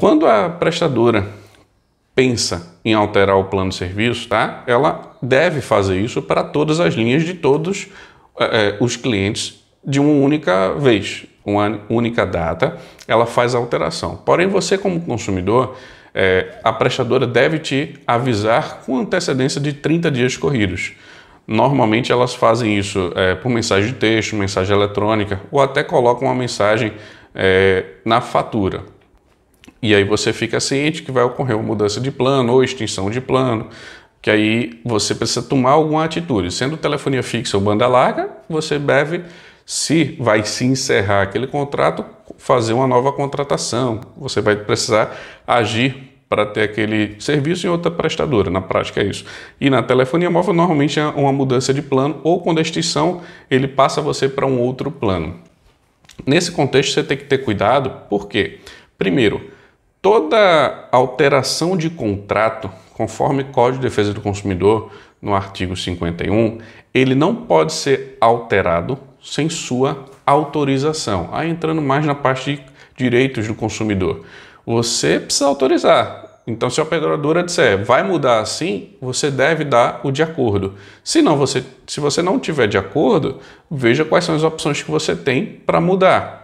Quando a prestadora pensa em alterar o plano de serviço, tá? ela deve fazer isso para todas as linhas de todos eh, eh, os clientes de uma única vez, uma única data, ela faz a alteração. Porém, você como consumidor, eh, a prestadora deve te avisar com antecedência de 30 dias corridos. Normalmente elas fazem isso é, por mensagem de texto, mensagem eletrônica ou até colocam uma mensagem é, na fatura. E aí você fica ciente que vai ocorrer uma mudança de plano ou extinção de plano, que aí você precisa tomar alguma atitude. Sendo telefonia fixa ou banda larga, você deve, se vai se encerrar aquele contrato, fazer uma nova contratação. Você vai precisar agir para ter aquele serviço em outra prestadora. Na prática é isso. E na telefonia móvel, normalmente é uma mudança de plano ou quando é extinção ele passa você para um outro plano. Nesse contexto, você tem que ter cuidado, porque, primeiro, Toda alteração de contrato, conforme Código de Defesa do Consumidor, no artigo 51, ele não pode ser alterado sem sua autorização. Aí entrando mais na parte de direitos do consumidor. Você precisa autorizar. Então, se a operadora disser vai mudar assim, você deve dar o de acordo. Se, não, você, se você não tiver de acordo, veja quais são as opções que você tem para mudar.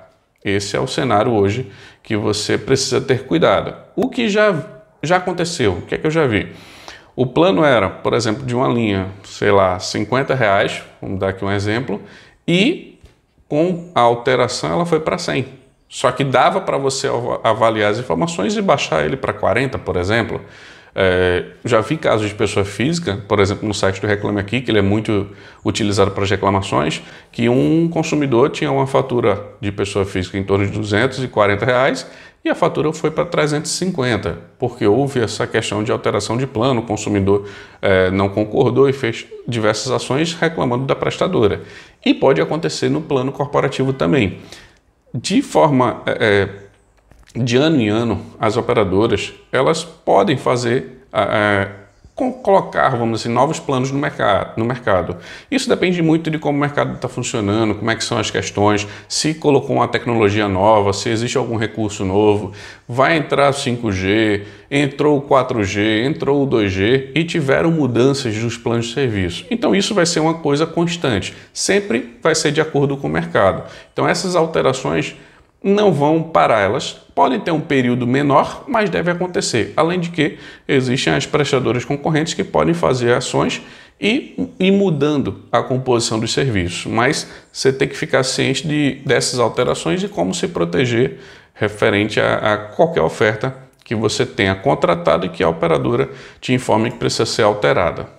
Esse é o cenário hoje que você precisa ter cuidado. O que já, já aconteceu? O que é que eu já vi? O plano era, por exemplo, de uma linha, sei lá, 50 reais, vamos dar aqui um exemplo, e com a alteração ela foi para 100. Só que dava para você avaliar as informações e baixar ele para 40, por exemplo. É, já vi casos de pessoa física, por exemplo, no site do Reclame Aqui, que ele é muito utilizado para as reclamações, que um consumidor tinha uma fatura de pessoa física em torno de 240 reais e a fatura foi para 350, porque houve essa questão de alteração de plano, o consumidor é, não concordou e fez diversas ações reclamando da prestadora. E pode acontecer no plano corporativo também. De forma é, é de ano em ano, as operadoras elas podem fazer é, colocar, vamos dizer, assim, novos planos no mercado, no mercado. Isso depende muito de como o mercado está funcionando, como é que são as questões, se colocou uma tecnologia nova, se existe algum recurso novo, vai entrar 5G, entrou o 4G, entrou o 2G e tiveram mudanças nos planos de serviço. Então isso vai ser uma coisa constante, sempre vai ser de acordo com o mercado. Então essas alterações não vão parar, elas podem ter um período menor, mas deve acontecer. Além de que existem as prestadoras concorrentes que podem fazer ações e ir mudando a composição dos serviços, mas você tem que ficar ciente de, dessas alterações e como se proteger referente a, a qualquer oferta que você tenha contratado e que a operadora te informe que precisa ser alterada.